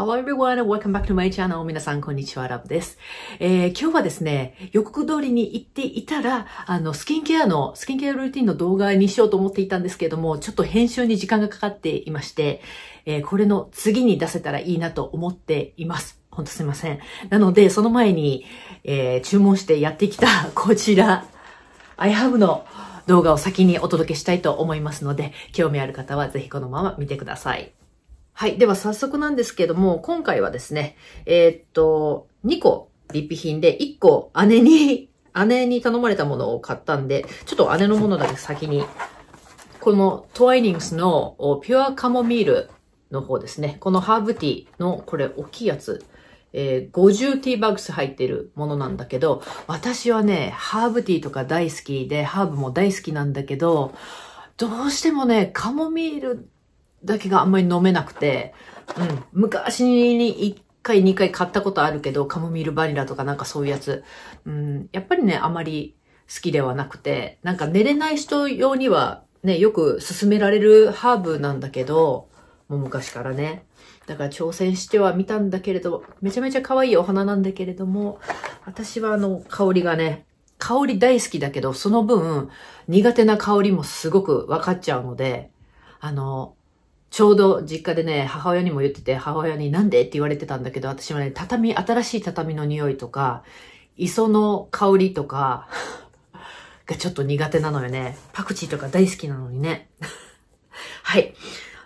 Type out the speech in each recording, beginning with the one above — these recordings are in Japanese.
Hello everyone, welcome back to my channel. 皆さん、こんにちは、ラブです、えー、今日はですね、予告通りに行っていたら、あの、スキンケアの、スキンケアルーティンの動画にしようと思っていたんですけども、ちょっと編集に時間がかかっていまして、えー、これの次に出せたらいいなと思っています。ほんとすいません。なので、その前に、えー、注文してやってきた、こちら、iHub の動画を先にお届けしたいと思いますので、興味ある方はぜひこのまま見てください。はい。では早速なんですけども、今回はですね、えー、っと、2個リピ品で、1個姉に、姉に頼まれたものを買ったんで、ちょっと姉のものだけ先に、このトワイニングスのピュアカモミールの方ですね。このハーブティーの、これ大きいやつ。えー、50ティーバッグス入ってるものなんだけど、私はね、ハーブティーとか大好きで、ハーブも大好きなんだけど、どうしてもね、カモミールだけがあんまり飲めなくて、うん。昔に一回二回買ったことあるけど、カモミールバニラとかなんかそういうやつ。うん。やっぱりね、あまり好きではなくて、なんか寝れない人用にはね、よく勧められるハーブなんだけど、もう昔からね。だから挑戦してはみたんだけれど、めちゃめちゃ可愛いお花なんだけれども、私はあの、香りがね、香り大好きだけど、その分、苦手な香りもすごく分かっちゃうので、あの、ちょうど実家でね、母親にも言ってて、母親になんでって言われてたんだけど、私はね、畳、新しい畳の匂いとか、磯の香りとか がちょっと苦手なのよね。パクチーとか大好きなのにね。はい。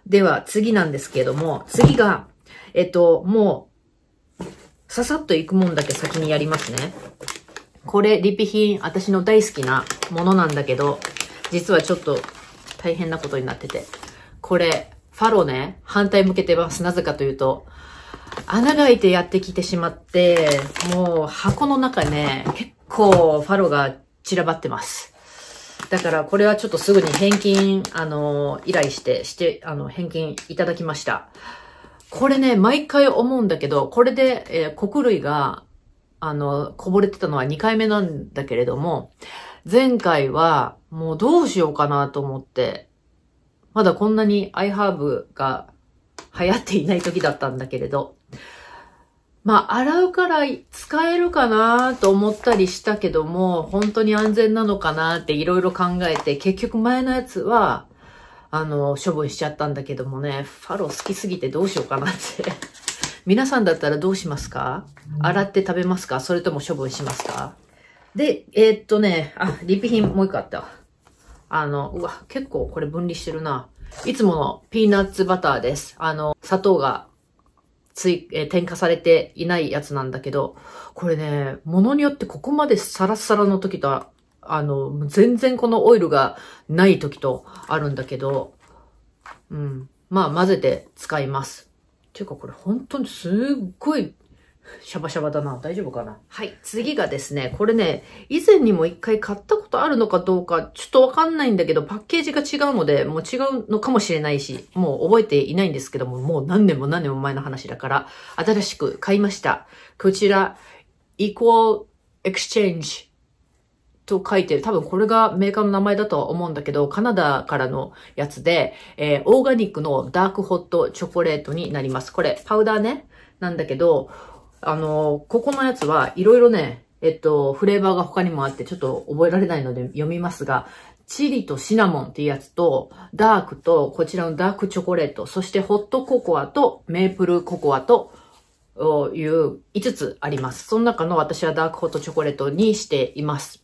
では、次なんですけれども、次が、えっと、もう、ささっと行くもんだけ先にやりますね。これ、リピ品、私の大好きなものなんだけど、実はちょっと大変なことになってて。これ、ファローね、反対向けてます。なぜかというと、穴が開いてやってきてしまって、もう箱の中ね、結構ファローが散らばってます。だからこれはちょっとすぐに返金、あの、依頼して、して、あの、返金いただきました。これね、毎回思うんだけど、これで、えー、穀類が、あの、こぼれてたのは2回目なんだけれども、前回は、もうどうしようかなと思って、まだこんなに iHerb が流行っていない時だったんだけれど、まあ、洗うから使えるかなと思ったりしたけども、本当に安全なのかなっていろいろ考えて、結局前のやつは、あの、処分しちゃったんだけどもね、ファロー好きすぎてどうしようかなって 皆さんだったらどうしますか洗って食べますかそれとも処分しますかで、えー、っとね、あ、リピ品もう一個あった。あの、うわ、結構これ分離してるな。いつものピーナッツバターです。あの、砂糖がつい、えー、添加されていないやつなんだけど、これね、ものによってここまでサラサラの時と、あの、全然このオイルがない時とあるんだけど、うん。まあ混ぜて使います。ていうかこれ本当にすっごいシャバシャバだな。大丈夫かなはい。次がですね、これね、以前にも一回買ったことあるのかどうか、ちょっとわかんないんだけど、パッケージが違うので、もう違うのかもしれないし、もう覚えていないんですけども、もう何年も何年も前の話だから、新しく買いました。こちら、Equal Exchange と書いてる。多分これがメーカーの名前だとは思うんだけど、カナダからのやつで、えー、オーガニックのダークホットチョコレートになります。これ、パウダーね、なんだけど、あの、ここのやつはいろいろね、えっと、フレーバーが他にもあって、ちょっと覚えられないので読みますが、チリとシナモンっていうやつと、ダークと、こちらのダークチョコレート、そしてホットココアと、メープルココアと、いう5つあります。その中の私はダークホットチョコレートにしています。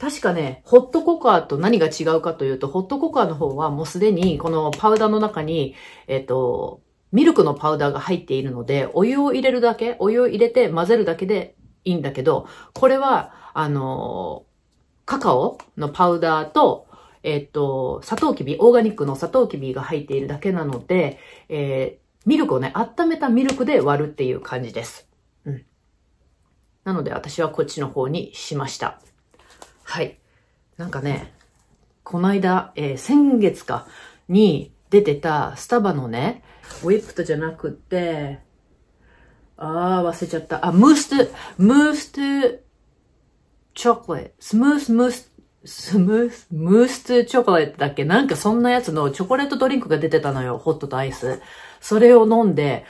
確かね、ホットココアと何が違うかというと、ホットココアの方はもうすでにこのパウダーの中に、えっ、と、ミルクのパウダーが入っているので、お湯を入れるだけ、お湯を入れて混ぜるだけでいいんだけど、これは、あのカカオのパウダーと、えっ、と、砂糖きび、オーガニックの砂糖きびが入っているだけなので、えー、ミルクをね、温めたミルクで割るっていう感じです。うん。なので私はこっちの方にしました。はい。なんかね、この間、えー、先月か、に、出てたスタバのね、ウィップトじゃなくて、ああ、忘れちゃった。あ、ムースト、ムーストチョコレート、スムースムース、スムース、ムーストチョコレートだっけなんかそんなやつのチョコレートドリンクが出てたのよ。ホットとアイス。それを飲んで、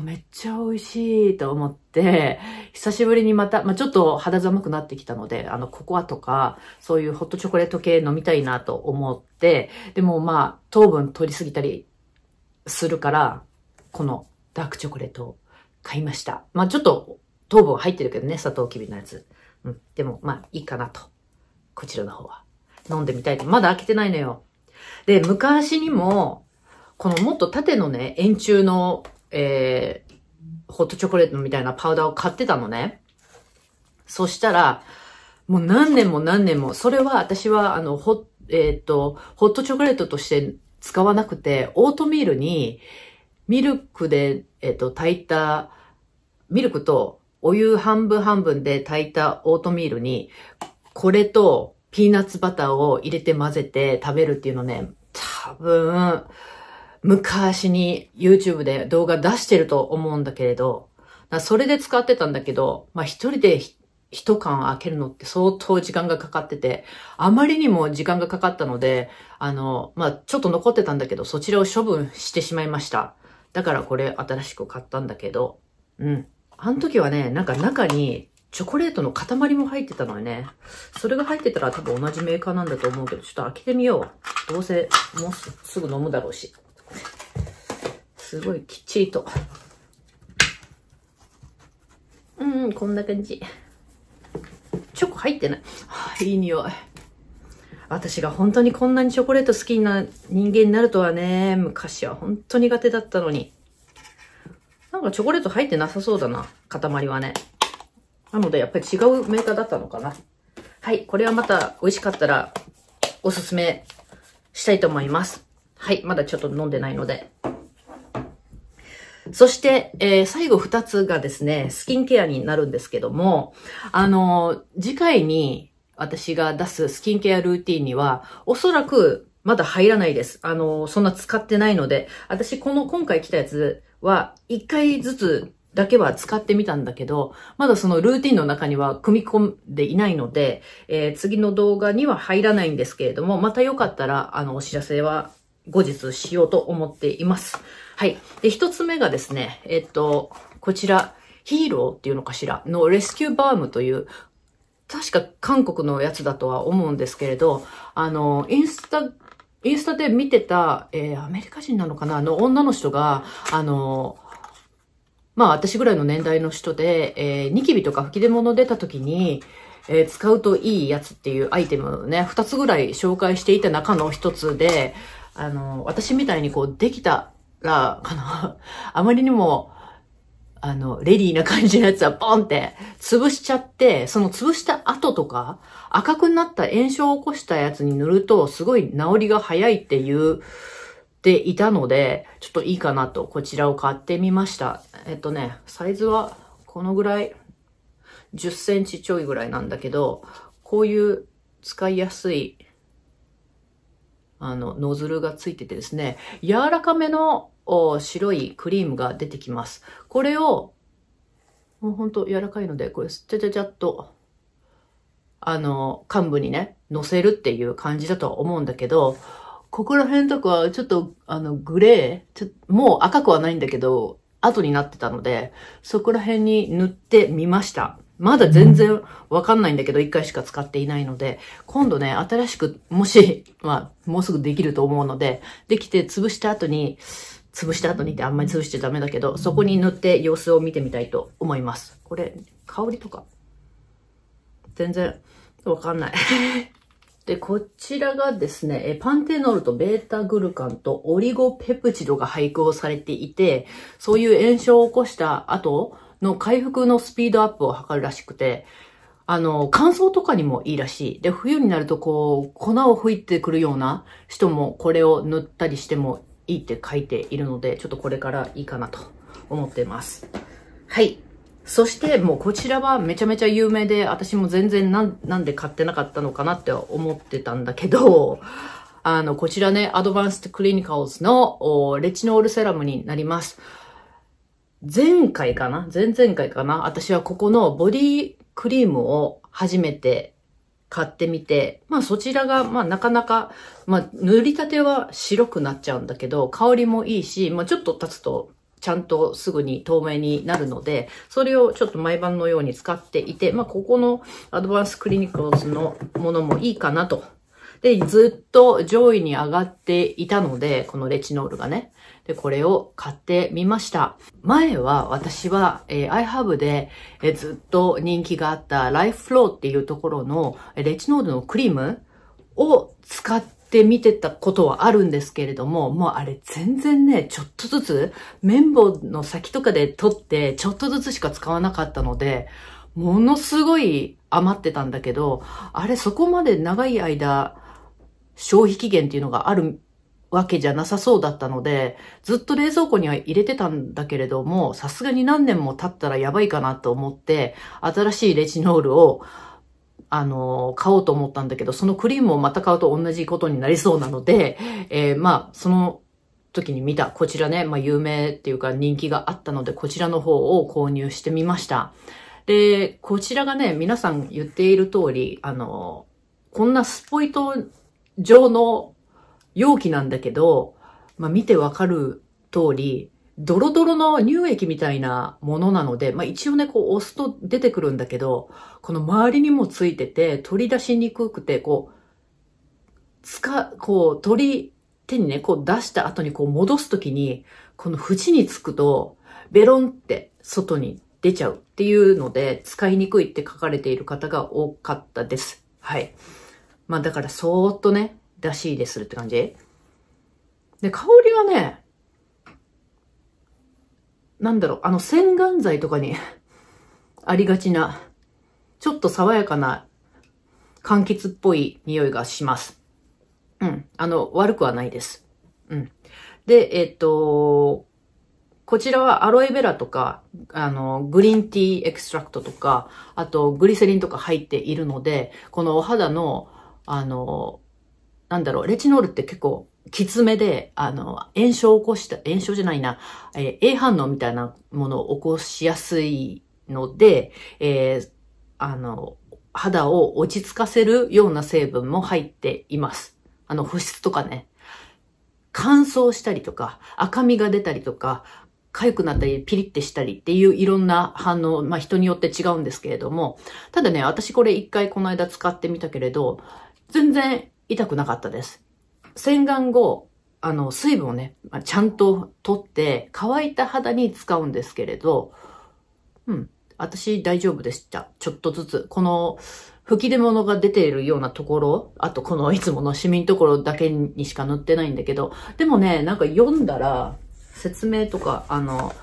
めっちゃ美味しいと思って、久しぶりにまた、まあ、ちょっと肌寒くなってきたので、あの、ココアとか、そういうホットチョコレート系飲みたいなと思って、でもまあ、糖分取りすぎたりするから、このダークチョコレートを買いました。まあ、ちょっと糖分入ってるけどね、砂糖キビのやつ。うん。でも、まあ、いいかなと。こちらの方は。飲んでみたいと。まだ開けてないのよ。で、昔にも、このもっと縦のね、円柱のえー、ホットチョコレートみたいなパウダーを買ってたのね。そしたら、もう何年も何年も、それは私は、あの、ほ、えっ、と、ホットチョコレートとして使わなくて、オートミールに、ミルクで、えっ、と、炊いた、ミルクとお湯半分半分で炊いたオートミールに、これとピーナッツバターを入れて混ぜて食べるっていうのね、多分、昔に YouTube で動画出してると思うんだけれど、それで使ってたんだけど、まあ一人で一缶開けるのって相当時間がかかってて、あまりにも時間がかかったので、あの、まあちょっと残ってたんだけど、そちらを処分してしまいました。だからこれ新しく買ったんだけど、うん。あの時はね、なんか中にチョコレートの塊も入ってたのよね。それが入ってたら多分同じメーカーなんだと思うけど、ちょっと開けてみよう。どうせもうすぐ飲むだろうし。すごいきっちりと。うんこんな感じ。チョコ入ってない。いい匂い。私が本当にこんなにチョコレート好きな人間になるとはね、昔は本当苦手だったのに。なんかチョコレート入ってなさそうだな、塊はね。なので、やっぱり違うメーカーだったのかな。はい、これはまた美味しかったらおすすめしたいと思います。はい、まだちょっと飲んでないので。そして、えー、最後二つがですね、スキンケアになるんですけども、あの、次回に私が出すスキンケアルーティンには、おそらくまだ入らないです。あの、そんな使ってないので、私この今回来たやつは一回ずつだけは使ってみたんだけど、まだそのルーティンの中には組み込んでいないので、えー、次の動画には入らないんですけれども、またよかったら、あの、お知らせは後日しようと思っています。はい。で、一つ目がですね、えっと、こちら、ヒーローっていうのかしらのレスキューバームという、確か韓国のやつだとは思うんですけれど、あの、インスタ、インスタで見てた、えー、アメリカ人なのかなあの女の人が、あの、まあ私ぐらいの年代の人で、えー、ニキビとか吹き出物出た時に、えー、使うといいやつっていうアイテムをね、二つぐらい紹介していた中の一つで、あの、私みたいにこう、できたら、かな、あまりにも、あの、レディーな感じのやつはポンって潰しちゃって、その潰した後とか、赤くなった炎症を起こしたやつに塗ると、すごい治りが早いって言っていたので、ちょっといいかなと、こちらを買ってみました。えっとね、サイズはこのぐらい、10センチちょいぐらいなんだけど、こういう使いやすいあの、ノズルがついててですね、柔らかめの白いクリームが出てきます。これを、もうほんと柔らかいので、これ、ちゃちゃちゃっと、あの、幹部にね、乗せるっていう感じだとは思うんだけど、ここら辺とかはちょっと、あの、グレー、ちょもう赤くはないんだけど、後になってたので、そこら辺に塗ってみました。まだ全然わかんないんだけど、一回しか使っていないので、今度ね、新しく、もし、まあ、もうすぐできると思うので、できて潰した後に、潰した後にってあんまり潰しちゃダメだけど、そこに塗って様子を見てみたいと思います。これ、香りとか、全然わかんない で、こちらがですね、えパンテノールとベータグルカンとオリゴペプチドが配合されていて、そういう炎症を起こした後、の回復のスピードアップを図るらしくて、あの、乾燥とかにもいいらしい。で、冬になるとこう、粉を吹いてくるような人もこれを塗ったりしてもいいって書いているので、ちょっとこれからいいかなと思ってます。はい。そしてもうこちらはめちゃめちゃ有名で、私も全然なんなんで買ってなかったのかなって思ってたんだけど、あの、こちらね、アドバンストクリニカルズのレチノールセラムになります。前回かな前々回かな私はここのボディクリームを初めて買ってみて、まあそちらが、まあなかなか、まあ塗りたては白くなっちゃうんだけど、香りもいいし、まあちょっと経つとちゃんとすぐに透明になるので、それをちょっと毎晩のように使っていて、まあここのアドバンスクリニックルのものもいいかなとで、ずっと上位に上がっていたので、このレチノールがね。で、これを買ってみました。前は私は、えー、iHub で、えー、ずっと人気があったライフフローっていうところのレチノールのクリームを使ってみ見てたことはあるんですけれども、もうあれ全然ね、ちょっとずつ綿棒の先とかで取って、ちょっとずつしか使わなかったので、ものすごい余ってたんだけど、あれそこまで長い間、消費期限っていうのがあるわけじゃなさそうだったので、ずっと冷蔵庫には入れてたんだけれども、さすがに何年も経ったらやばいかなと思って、新しいレチノールを、あの、買おうと思ったんだけど、そのクリームをまた買うと同じことになりそうなので、えー、まあ、その時に見た、こちらね、まあ、有名っていうか人気があったので、こちらの方を購入してみました。で、こちらがね、皆さん言っている通り、あの、こんなスポイト状の容器なんだけど、まあ、見てわかる通り、ドロドロの乳液みたいなものなので、まあ、一応ね、こう押すと出てくるんだけど、この周りにもついてて、取り出しにくくて、こう、つか、こう、取り、手にね、こう出した後にこう戻すときに、この縁につくと、ベロンって外に出ちゃうっていうので、使いにくいって書かれている方が多かったです。はい。まあだからそーっとね、出し入れするって感じ。で、香りはね、なんだろう、あの洗顔剤とかに ありがちな、ちょっと爽やかな柑橘っぽい匂いがします。うん。あの、悪くはないです。うん。で、えっと、こちらはアロエベラとか、あの、グリーンティーエクストラクトとか、あとグリセリンとか入っているので、このお肌のあの、なんだろう、レチノールって結構、きつめで、あの、炎症を起こした、炎症じゃないな、えー、A 反応みたいなものを起こしやすいので、えー、あの、肌を落ち着かせるような成分も入っています。あの、保湿とかね。乾燥したりとか、赤みが出たりとか、痒くなったり、ピリってしたりっていういろんな反応、まあ人によって違うんですけれども、ただね、私これ一回この間使ってみたけれど、全然痛くなかったです。洗顔後、あの、水分をね、ちゃんと取って、乾いた肌に使うんですけれど、うん、私大丈夫でした。ちょっとずつ。この、吹き出物が出ているようなところ、あとこのいつもの市民ところだけにしか塗ってないんだけど、でもね、なんか読んだら、説明とか、あの、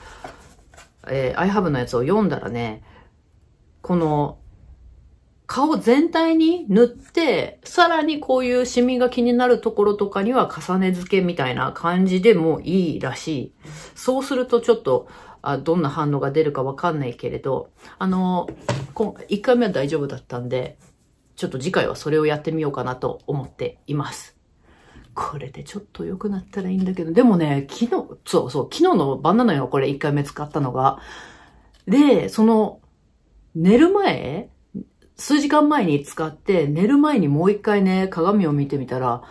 えー、I h a v のやつを読んだらね、この顔全体に塗って、さらにこういうシミが気になるところとかには重ね付けみたいな感じでもいいらしい。そうするとちょっと、あどんな反応が出るかわかんないけれど、あの、1回目は大丈夫だったんで、ちょっと次回はそれをやってみようかなと思っています。これでちょっと良くなったらいいんだけど、でもね、昨日、そうそう、昨日の晩なのよ、これ1回目使ったのが。で、その、寝る前数時間前に使って寝る前にもう一回ね、鏡を見てみたら、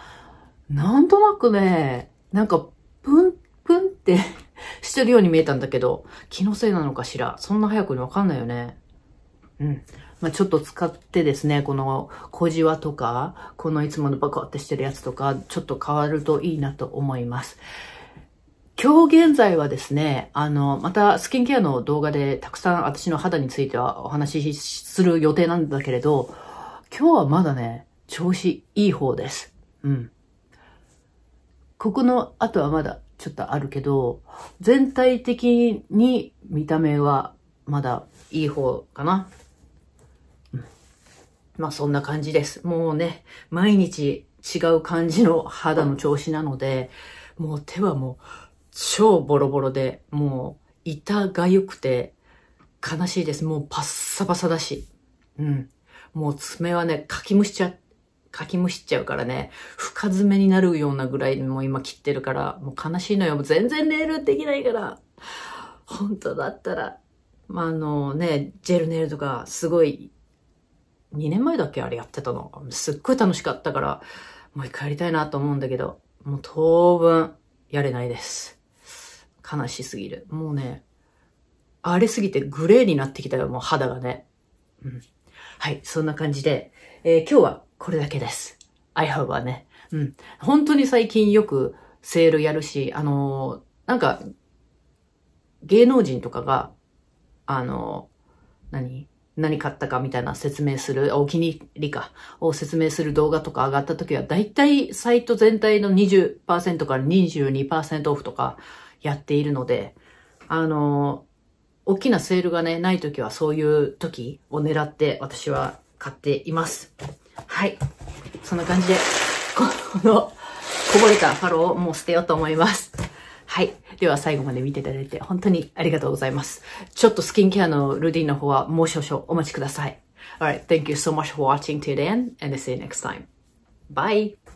なんとなくね、なんかプンプンって してるように見えたんだけど、気のせいなのかしら。そんな早くにわかんないよね。うん。まあ、ちょっと使ってですね、この小じわとか、このいつものバコってしてるやつとか、ちょっと変わるといいなと思います。今日現在はですね、あの、またスキンケアの動画でたくさん私の肌についてはお話しする予定なんだけれど、今日はまだね、調子いい方です。うん。ここの後はまだちょっとあるけど、全体的に見た目はまだいい方かな。うん、まあそんな感じです。もうね、毎日違う感じの肌の調子なので、もう手はもう、超ボロボロで、もう、痛がゆくて、悲しいです。もうパッサパサだし。うん。もう爪はね、かきむしちゃ、かきむしっちゃうからね、深爪になるようなぐらいもう今切ってるから、もう悲しいのよ。もう全然ネイルできないから。本当だったら、まあ、あのね、ジェルネイルとか、すごい、2年前だっけあれやってたの。すっごい楽しかったから、もう一回やりたいなと思うんだけど、もう当分、やれないです。悲しすぎる。もうね、荒れすぎてグレーになってきたよ、もう肌がね。うん。はい、そんな感じで、えー、今日はこれだけです。アイハー e はね。うん。本当に最近よくセールやるし、あのー、なんか、芸能人とかが、あのー、何何買ったかみたいな説明する、お気に入りか、を説明する動画とか上がった時は、だいたいサイト全体の20%から22%オフとか、やっているので、あの、大きなセールがね、ない時はそういう時を狙って私は買っています。はい。そんな感じで、この、こぼれたファローをもう捨てようと思います。はい。では最後まで見ていただいて本当にありがとうございます。ちょっとスキンケアのルーィンの方はもう少々お待ちください。Alright, thank you so much for watching till the end and I'll see you next time. Bye!